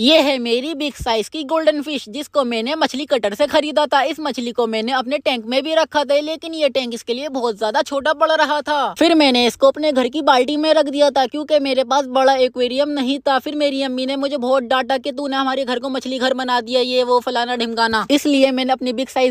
ये है मेरी बिग साइज की गोल्डन फिश जिसको मैंने मछली कटर से खरीदा था इस मछली को मैंने अपने टैंक में भी रखा था लेकिन ये टैंक इसके लिए बहुत ज्यादा छोटा पड़ रहा था फिर मैंने इसको अपने घर की बाल्टी में रख दिया था क्योंकि मेरे पास बड़ा एक्वेरियम नहीं था फिर मेरी अम्मी ने मुझे बहुत डांटा की तू हमारे घर को मछली घर बना दिया ये वो फलाना ढिमकाना इसलिए मैंने अपनी बिग साइज